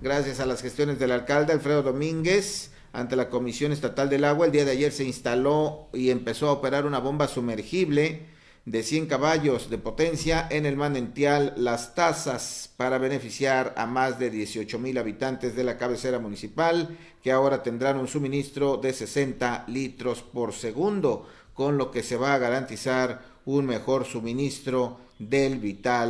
gracias a las gestiones del alcalde Alfredo Domínguez, ante la Comisión Estatal del Agua, el día de ayer se instaló y empezó a operar una bomba sumergible de 100 caballos de potencia en el manantial Las Tazas para beneficiar a más de 18 mil habitantes de la cabecera municipal que ahora tendrán un suministro de 60 litros por segundo, con lo que se va a garantizar un mejor suministro del vital.